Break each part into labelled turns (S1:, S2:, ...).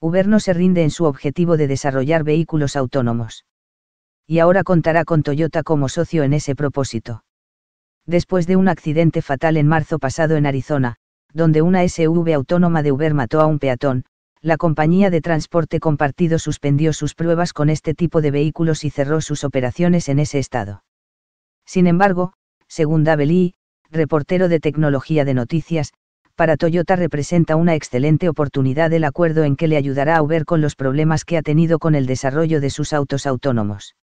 S1: Uber no se rinde en su objetivo de desarrollar vehículos autónomos. Y ahora contará con Toyota como socio en ese propósito. Después de un accidente fatal en marzo pasado en Arizona, donde una SUV autónoma de Uber mató a un peatón, la compañía de transporte compartido suspendió sus pruebas con este tipo de vehículos y cerró sus operaciones en ese estado. Sin embargo, según Lee, reportero de tecnología de noticias, para Toyota representa una excelente oportunidad el acuerdo en que le ayudará a Uber con los problemas que ha tenido con el desarrollo de sus autos autónomos.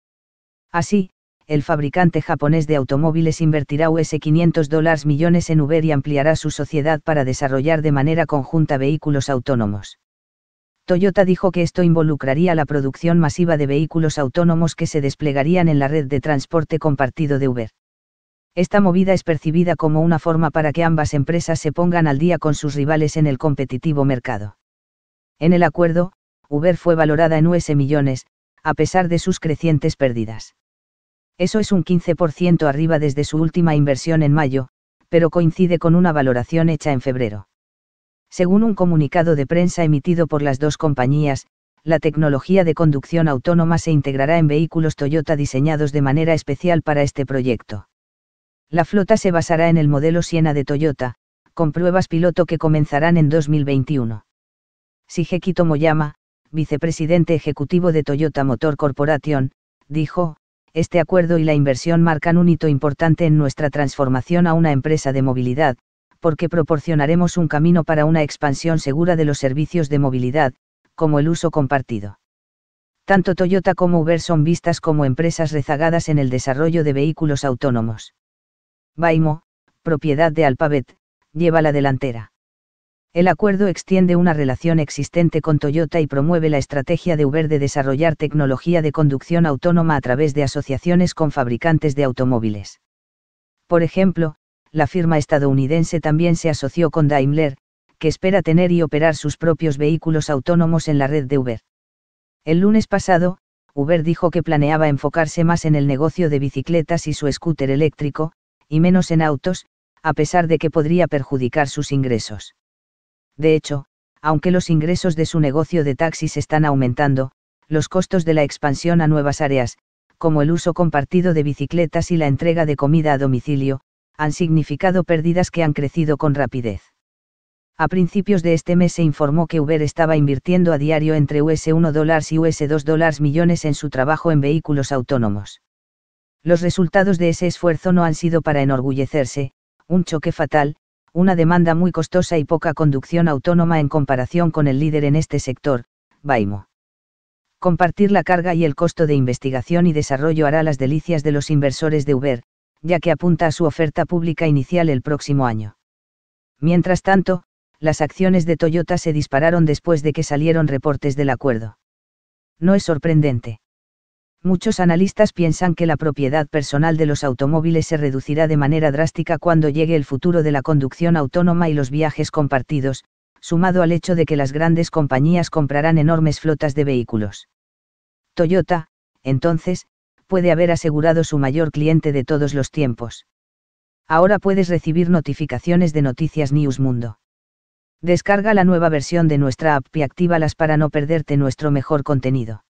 S1: Así, el fabricante japonés de automóviles invertirá US 500 millones en Uber y ampliará su sociedad para desarrollar de manera conjunta vehículos autónomos. Toyota dijo que esto involucraría la producción masiva de vehículos autónomos que se desplegarían en la red de transporte compartido de Uber. Esta movida es percibida como una forma para que ambas empresas se pongan al día con sus rivales en el competitivo mercado. En el acuerdo, Uber fue valorada en US millones, a pesar de sus crecientes pérdidas. Eso es un 15% arriba desde su última inversión en mayo, pero coincide con una valoración hecha en febrero. Según un comunicado de prensa emitido por las dos compañías, la tecnología de conducción autónoma se integrará en vehículos Toyota diseñados de manera especial para este proyecto. La flota se basará en el modelo Siena de Toyota, con pruebas piloto que comenzarán en 2021. Shigeki Tomoyama, vicepresidente ejecutivo de Toyota Motor Corporation, dijo, este acuerdo y la inversión marcan un hito importante en nuestra transformación a una empresa de movilidad, porque proporcionaremos un camino para una expansión segura de los servicios de movilidad, como el uso compartido. Tanto Toyota como Uber son vistas como empresas rezagadas en el desarrollo de vehículos autónomos. Baimo, propiedad de Alphabet, lleva la delantera. El acuerdo extiende una relación existente con Toyota y promueve la estrategia de Uber de desarrollar tecnología de conducción autónoma a través de asociaciones con fabricantes de automóviles. Por ejemplo, la firma estadounidense también se asoció con Daimler, que espera tener y operar sus propios vehículos autónomos en la red de Uber. El lunes pasado, Uber dijo que planeaba enfocarse más en el negocio de bicicletas y su scooter eléctrico, y menos en autos, a pesar de que podría perjudicar sus ingresos. De hecho, aunque los ingresos de su negocio de taxis están aumentando, los costos de la expansión a nuevas áreas, como el uso compartido de bicicletas y la entrega de comida a domicilio, han significado pérdidas que han crecido con rapidez. A principios de este mes se informó que Uber estaba invirtiendo a diario entre US$1 y US$2 millones en su trabajo en vehículos autónomos. Los resultados de ese esfuerzo no han sido para enorgullecerse, un choque fatal, una demanda muy costosa y poca conducción autónoma en comparación con el líder en este sector, Baimo. Compartir la carga y el costo de investigación y desarrollo hará las delicias de los inversores de Uber, ya que apunta a su oferta pública inicial el próximo año. Mientras tanto, las acciones de Toyota se dispararon después de que salieron reportes del acuerdo. No es sorprendente. Muchos analistas piensan que la propiedad personal de los automóviles se reducirá de manera drástica cuando llegue el futuro de la conducción autónoma y los viajes compartidos, sumado al hecho de que las grandes compañías comprarán enormes flotas de vehículos. Toyota, entonces, puede haber asegurado su mayor cliente de todos los tiempos. Ahora puedes recibir notificaciones de Noticias News Mundo. Descarga la nueva versión de nuestra app y actívalas para no perderte nuestro mejor contenido.